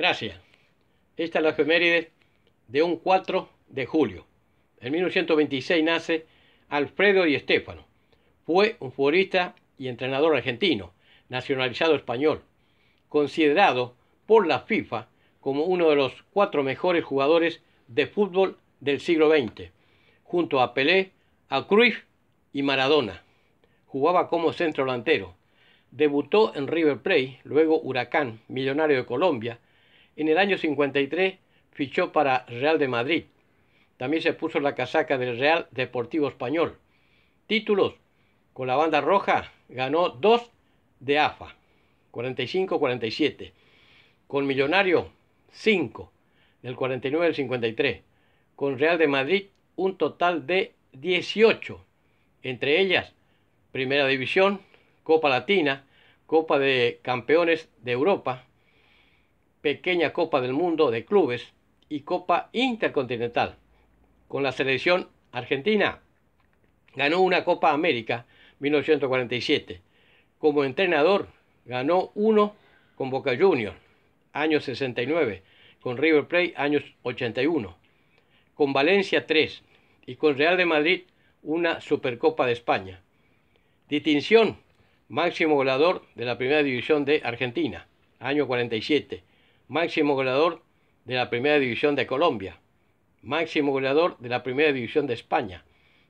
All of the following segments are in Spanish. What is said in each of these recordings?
Gracias. Esta es la efeméride de un 4 de julio. En 1926 nace Alfredo y Estefano. Fue un futbolista y entrenador argentino, nacionalizado español, considerado por la FIFA como uno de los cuatro mejores jugadores de fútbol del siglo XX, junto a Pelé, a Cruyff y Maradona. Jugaba como centro delantero. Debutó en River Plate, luego Huracán, Millonario de Colombia, en el año 53 fichó para Real de Madrid. También se puso la casaca del Real Deportivo Español. Títulos. Con la banda roja ganó dos de AFA, 45-47. Con Millonario, 5, del 49 al 53. Con Real de Madrid, un total de 18. Entre ellas, Primera División, Copa Latina, Copa de Campeones de Europa, pequeña Copa del Mundo de Clubes y Copa Intercontinental. Con la selección argentina ganó una Copa América 1947. Como entrenador ganó uno con Boca Juniors, año 69, con River Plate, años 81, con Valencia 3 y con Real de Madrid una Supercopa de España. Distinción, máximo goleador de la Primera División de Argentina, año 47 máximo goleador de la Primera División de Colombia, máximo goleador de la Primera División de España,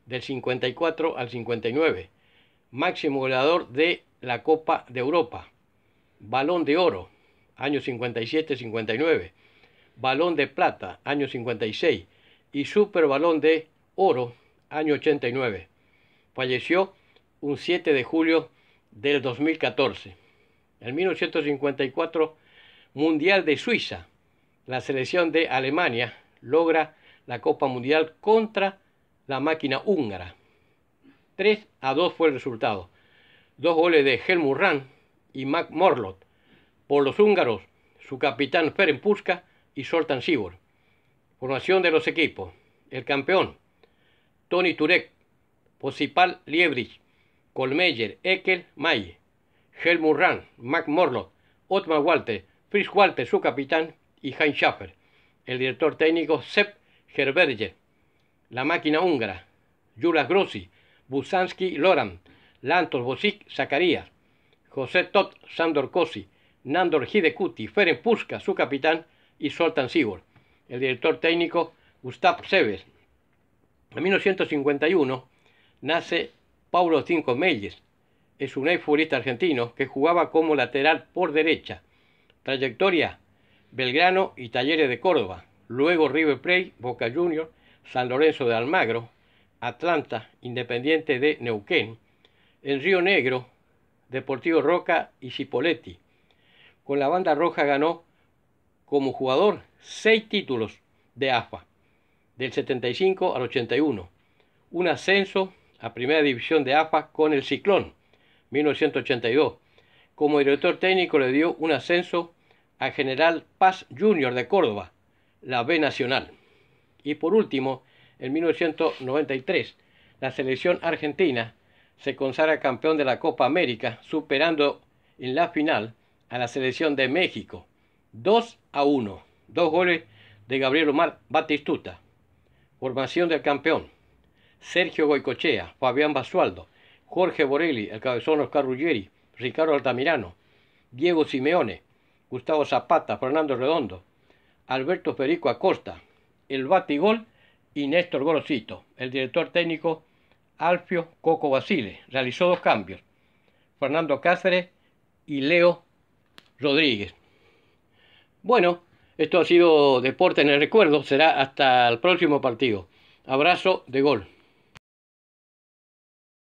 del 54 al 59, máximo goleador de la Copa de Europa, Balón de Oro, año 57-59, Balón de Plata, año 56, y Super Balón de Oro, año 89. Falleció un 7 de julio del 2014. En 1954 Mundial de Suiza, la selección de Alemania logra la Copa Mundial contra la máquina húngara. 3 a 2 fue el resultado. Dos goles de Helmut Rahn y Mac Morlot. Por los húngaros, su capitán Ferenc Puska y Soltan Sibor. Formación de los equipos. El campeón, Tony Turek, Posipal Liebrich, Colmeyer Ekel, May, Helmut Rahn, Mac Morlot, Otmar Walter, Fritz Walter, su capitán, y Hein Schaffer. El director técnico Sepp Gerberger, La máquina húngara. Julas Grossi, Busansky Loran, Lantos Bosik, Zacarías, José Tot Sandor Kosi, Nandor Hidekuti, Ferenc Puska, su capitán, y Soltan Sigur. El director técnico Gustav Seves. En 1951 nace Paulo Cinco Melles. Es un ex futbolista argentino que jugaba como lateral por derecha Trayectoria: Belgrano y Talleres de Córdoba, luego River Plate, Boca Juniors, San Lorenzo de Almagro, Atlanta, Independiente de Neuquén, en Río Negro, Deportivo Roca y Cipoletti. Con la banda roja ganó como jugador seis títulos de AFA, del 75 al 81, un ascenso a Primera División de AFA con el Ciclón, 1982 como director técnico le dio un ascenso a General Paz Jr. de Córdoba, la B Nacional. Y por último, en 1993, la selección argentina se consagra campeón de la Copa América, superando en la final a la selección de México, 2 a 1, dos goles de Gabriel Omar Batistuta. Formación del campeón. Sergio Goicochea, Fabián Basualdo, Jorge Borelli, el cabezón Oscar Ruggeri, Ricardo Altamirano, Diego Simeone, Gustavo Zapata, Fernando Redondo, Alberto Perico Acosta, el Batigol y Néstor Gorosito. El director técnico Alfio Coco Basile realizó dos cambios, Fernando Cáceres y Leo Rodríguez. Bueno, esto ha sido Deporte en el Recuerdo, será hasta el próximo partido. Abrazo de gol.